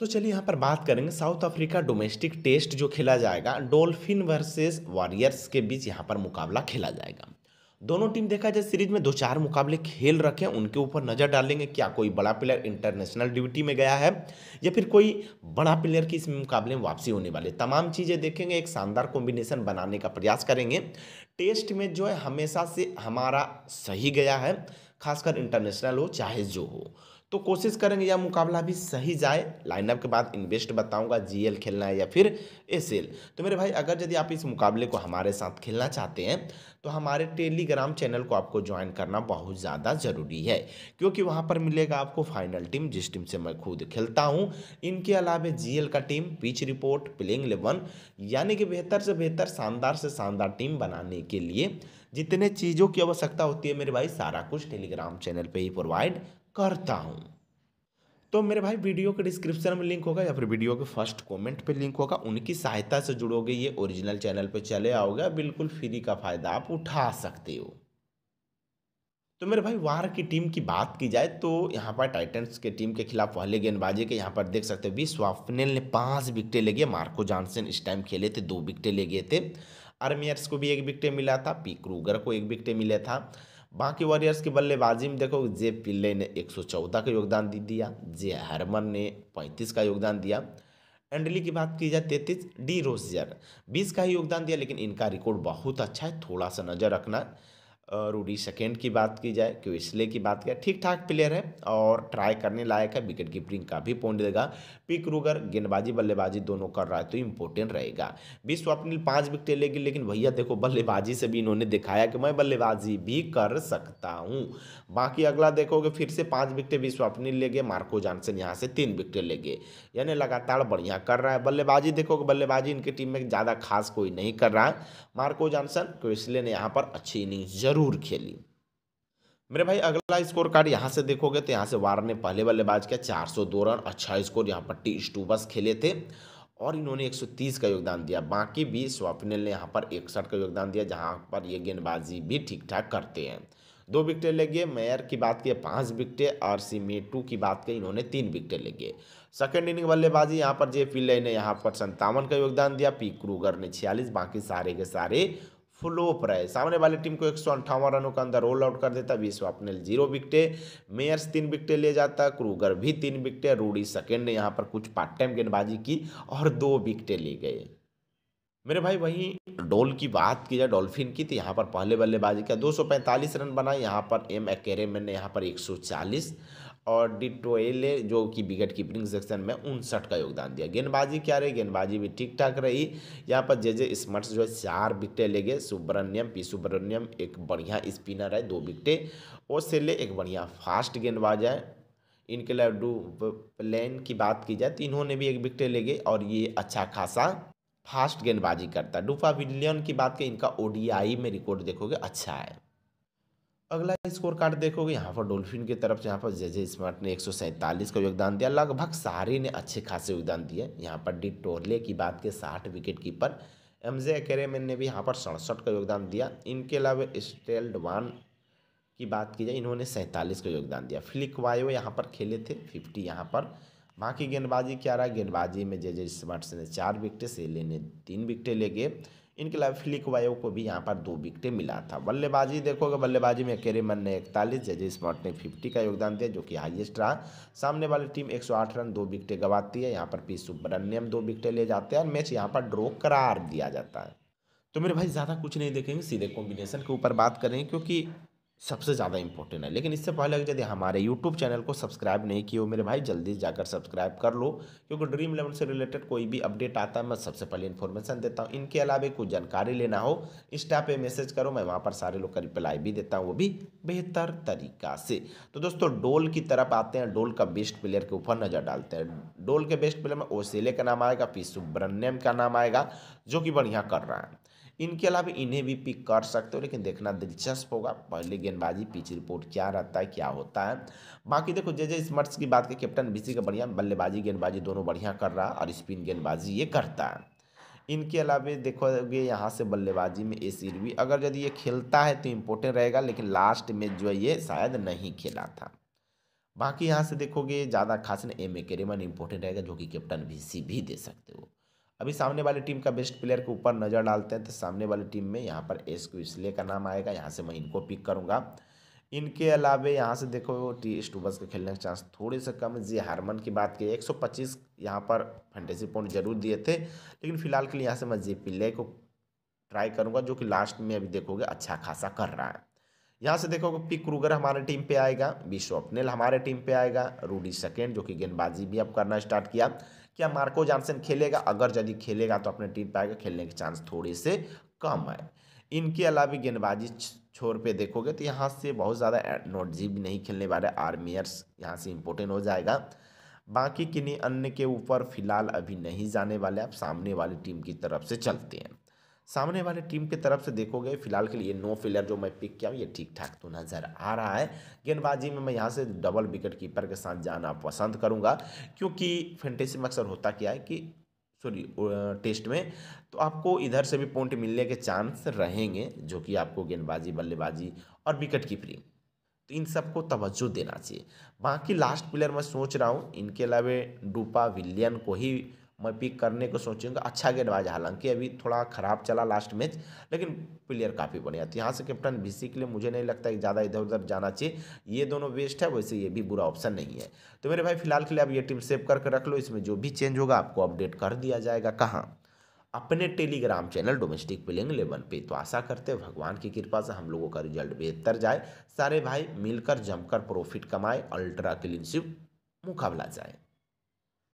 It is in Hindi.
तो चलिए यहाँ पर बात करेंगे साउथ अफ्रीका डोमेस्टिक टेस्ट जो खेला जाएगा डॉल्फिन वर्सेस वॉरियर्स के बीच यहाँ पर मुकाबला खेला जाएगा दोनों टीम देखा जाए सीरीज में दो चार मुकाबले खेल रखे हैं उनके ऊपर नज़र डालेंगे क्या कोई बड़ा प्लेयर इंटरनेशनल ड्यूटी में गया है या फिर कोई बड़ा प्लेयर की इस मुकाबले में वापसी होने वाली तमाम चीज़ें देखेंगे एक शानदार कॉम्बिनेशन बनाने का प्रयास करेंगे टेस्ट में जो है हमेशा से हमारा सही गया है खासकर इंटरनेशनल हो चाहे जो हो तो कोशिश करेंगे यह मुकाबला भी सही जाए लाइनअप के बाद इन्वेस्ट बताऊंगा जीएल खेलना है या फिर एसएल तो मेरे भाई अगर यदि आप इस मुकाबले को हमारे साथ खेलना चाहते हैं तो हमारे टेलीग्राम चैनल को आपको ज्वाइन करना बहुत ज़्यादा ज़रूरी है क्योंकि वहाँ पर मिलेगा आपको फाइनल टीम जिस टीम से मैं खुद खेलता हूँ इनके अलावा जी का team pitch report playing eleven यानी कि बेहतर से बेहतर शानदार से शानदार टीम बनाने के लिए जितने चीज़ों की आवश्यकता होती है मेरे भाई सारा कुछ टेलीग्राम चैनल पर ही प्रोवाइड करता हूँ तो मेरे भाई वीडियो के डिस्क्रिप्शन में लिंक होगा या फिर वीडियो के फर्स्ट कमेंट पे लिंक होगा उनकी सहायता से जुड़ोगे ये ओरिजिनल चैनल पे चले आओगे बिल्कुल फ्री का फ़ायदा आप उठा सकते हो तो मेरे भाई वार की टीम की बात की जाए तो यहाँ पर टाइटन्स के टीम के खिलाफ पहले गेंदबाजी के यहाँ पर देख सकते हो विश्व ने पाँच विकटें ले गए मार्को जॉनसन इस टाइम खेले थे दो विकटें ले गए थे आर्मियर्स को भी एक विकटें मिला था पी क्रूगर को एक विकटें मिला था बाकी वॉरियर्स की बल्लेबाजी में देखो जे पिल्ले ने 114 का योगदान दे दिया जे हरमन ने 35 का योगदान दिया एंडली की बात की जाए तैतीस डी रोजियर बीस का ही योगदान दिया लेकिन इनका रिकॉर्ड बहुत अच्छा है थोड़ा सा नज़र रखना रूडी सेकेंड की बात की जाए क्यों इसलिए की बात करें ठीक ठाक प्लेयर है और ट्राई करने लायक है विकेट कीपरिंग का भी पॉइंट देगा पिक रूगर गेंदबाजी बल्लेबाजी दोनों कर रहा है तो इम्पोर्टेंट रहेगा बीस अपने पाँच विकेट लेगी लेकिन भैया देखो बल्लेबाजी से भी इन्होंने दिखाया कि मैं बल्लेबाजी भी कर सकता हूँ बाकी अगला देखोगे फिर से पाँच विकेटें विश्व स्वप्निल ले गए मार्को जानसन यहाँ से तीन विकेट ले गए यानी लगातार बढ़िया कर रहा है बल्लेबाजी देखोगे बल्लेबाजी इनकी टीम में ज़्यादा खास कोई नहीं कर रहा है मार्को जानसन को इसलिए ने यहाँ पर अच्छी इनिंग्स जरूर जरूर खेली मेरे भाई अगला स्कोर कार्ड यहाँ से देखोगे तो यहाँ से वार ने पहले बल्लेबाज किया 402 रन अच्छा स्कोर यहाँ पर टी स्टूबस खेले थे और इन्होंने 130 का योगदान दिया बाकी भी स्वप्निल ने यहाँ पर इकसठ का योगदान दिया जहाँ पर ये गेंदबाजी भी ठीक ठाक करते हैं दो विकटें ले गए मेयर की बात की पाँच विकटें और सी की बात की इन्होंने तीन विकटें ले गए सेकेंड इनिंग बल्लेबाजी यहाँ पर जे पिल्लई ने यहाँ पर संतावन का योगदान दिया पी क्रूगर ने छियालीस बाकी सारे के सारे फ्लोप रहे सामने वाली टीम को एक सौ अंठावन रनों के अंदर रोल आउट कर देता विश्व अपनेल जीरो विकटे मेयर्स तीन विकटे ले जाता क्रूगर भी तीन विकटे रूडी सेकेंड ने यहाँ पर कुछ पार्ट टाइम गेंदबाजी की और दो विकटे ले गए मेरे भाई वहीं डोल की बात की जाए डॉल्फिन की तो यहाँ पर पहले बल्लेबाजी का 245 रन बनाए यहाँ पर एम एकेरे एकेरेमन ने यहाँ पर 140 और डिटोएले जो कि विकेट कीपिंग सेक्शन में उनसठ का योगदान दिया गेंदबाजी क्या रही गेंदबाजी भी ठीक ठाक रही यहाँ पर जे जे स्मर्ट्स जो है चार विकटें ले गए सुब्रमण्यम पी सुब्रमण्यम एक बढ़िया स्पिनर है दो विकटें ले एक बढ़िया फास्ट गेंदबाज है इनके डू प्लेन की बात की जाए तो इन्होंने भी एक विकटें ले गए और ये अच्छा खासा फास्ट गेंदबाजी करता है डुफा विलियन की बात करें इनका ओडीआई में रिकॉर्ड देखोगे अच्छा है अगला स्कोर कार्ड देखोगे यहाँ पर डोल्फिन की तरफ से यहाँ पर जे जे स्मार्ट ने एक का योगदान दिया लगभग सारे ने अच्छे खासे योगदान दिए यहाँ पर डी टोरले की बात के साठ wicket keeper M J Ackermann ने भी यहाँ पर सड़सठ का योगदान दिया इनके अलावा स्टेल्ड वन की बात की जाए इन्होंने सैंतालीस का योगदान दिया फ्लिक वायो यहाँ पर खेले थे फिफ्टी यहाँ पर बाकी गेंदबाजी क्या रहा गेंदबाजी में जे जे स्मार्ट्स ने चार विकटें से ने तीन विकटें ले गए इनके अलावा फ्लिक वायो को भी यहाँ पर दो विकटें मिला था बल्लेबाजी देखोगे बल्लेबाजी में केरेमन ने इकतालीस जे स्मार्ट ने फिफ्टी का योगदान दिया जो कि हाइएस्ट रहा सामने वाली टीम आठ रन दो विकटें गवाती है यहाँ पर पी सुब्रमण्यम दो विकटें ले जाते हैं और मैच यहाँ पर ड्रॉ करार दिया जाता है तो मेरे भाई ज़्यादा कुछ नहीं देखेंगे सीधे कॉम्बिनेशन के ऊपर बात करें क्योंकि सबसे ज़्यादा इंपॉर्टेंट है लेकिन इससे पहले यदि हमारे यूट्यूब चैनल को सब्सक्राइब नहीं किए हो मेरे भाई जल्दी जाकर सब्सक्राइब कर लो क्योंकि ड्रीम इलेवन से रिलेटेड कोई भी अपडेट आता है मैं सबसे पहले इन्फॉर्मेशन देता हूँ इनके अलावा कुछ जानकारी लेना हो इंस्टा पे मैसेज करो मैं वहाँ पर सारे लोग का रिप्लाई भी देता हूँ वो भी बेहतर तरीका से तो दोस्तों डोल की तरफ आते हैं डोल का बेस्ट प्लेयर के ऊपर नज़र डालते हैं डोल के बेस्ट प्लेयर में ओसेले का नाम आएगा पी सुब्रमण्यम का नाम आएगा जो कि बढ़िया कर रहा है इनके अलावा इन्हें भी पिक कर सकते हो लेकिन देखना दिलचस्प होगा पहले गेंदबाजी पिच रिपोर्ट क्या रहता है क्या होता है बाकी देखो जे जे स्मर्ट्स की बात की कैप्टन बीसी का बढ़िया बल्लेबाजी गेंदबाजी दोनों बढ़िया कर रहा और स्पिन गेंदबाजी ये करता है इनके अलावा देखोगे यहाँ से बल्लेबाजी में ए सिरवी अगर यदि ये खेलता है तो इम्पोर्टेंट रहेगा लेकिन लास्ट में जो है ये शायद नहीं खेला था बाकी यहाँ से देखोगे ज़्यादा खास ना एम ए रेमन इम्पोर्टेंट रहेगा जो कि कैप्टन भी सी भी दे सकते हो अभी सामने वाली टीम का बेस्ट प्लेयर के ऊपर नज़र डालते हैं तो सामने वाली टीम में यहाँ पर एस क्यू इसलिए का नाम आएगा यहाँ से मैं इनको पिक करूँगा इनके अलावा यहाँ से देखो टी स्टूबस के खेलने का चांस थोड़े से कम जी हारमन की बात की 125 यहाँ पर फैंटेसी पॉइंट जरूर दिए थे लेकिन फिलहाल के लिए यहाँ से मैं जी पिल्ले को ट्राई करूँगा जो कि लास्ट में अभी देखोगे अच्छा खासा कर रहा है यहाँ से देखोगे पिक क्रूगर हमारे टीम पे आएगा अपनेल हमारे टीम पे आएगा रूडी सेकेंड जो कि गेंदबाजी भी अब करना स्टार्ट किया क्या मार्को जॉनसन खेलेगा अगर यदि खेलेगा तो अपने टीम पाएगा खेलने के चांस थोड़े से कम है इनके अलावा गेंदबाजी छोर पे देखोगे तो यहाँ से बहुत ज़्यादा नोटजी भी नहीं खेलने वाले आर्मियर्स यहाँ से इम्पोर्टेंट हो जाएगा बाकी किन्हीं अन्य के ऊपर फिलहाल अभी नहीं जाने वाले आप सामने वाली टीम की तरफ से चलते हैं सामने वाले टीम की तरफ से देखोगे फिलहाल के लिए नो फिलर जो मैं पिक किया हूँ ये ठीक ठाक तो नज़र आ रहा है गेंदबाजी में मैं यहाँ से डबल विकेट कीपर के साथ जाना पसंद करूँगा क्योंकि फेंटेसी में अक्सर होता क्या है कि सॉरी टेस्ट में तो आपको इधर से भी पॉइंट मिलने के चांस रहेंगे जो कि आपको गेंदबाजी बल्लेबाजी और विकेट कीपरिंग तो इन सबको तवज्जो देना चाहिए बाकी लास्ट प्लेयर मैं सोच रहा हूँ इनके अलावा डूपा विलियन को ही मैं पिक करने को सोचूंगा अच्छा गेंदबाज हालांकि अभी थोड़ा ख़राब चला लास्ट मैच लेकिन प्लेयर काफ़ी बढ़िया था यहाँ से कैप्टन बी के लिए मुझे नहीं लगता कि ज़्यादा इधर उधर जाना चाहिए ये दोनों बेस्ट है वैसे ये भी बुरा ऑप्शन नहीं है तो मेरे भाई फिलहाल के लिए आप ये टीम सेव करके रख लो इसमें जो भी चेंज होगा आपको अपडेट कर दिया जाएगा कहाँ अपने Telegram channel domestic playing eleven पे तो आशा करते हैं भगवान की कृपा से हम लोगों का रिजल्ट बेहतर जाए सारे भाई मिलकर जमकर प्रॉफिट कमाए अल्ट्रा क्लिनशिप मुकाबला जाए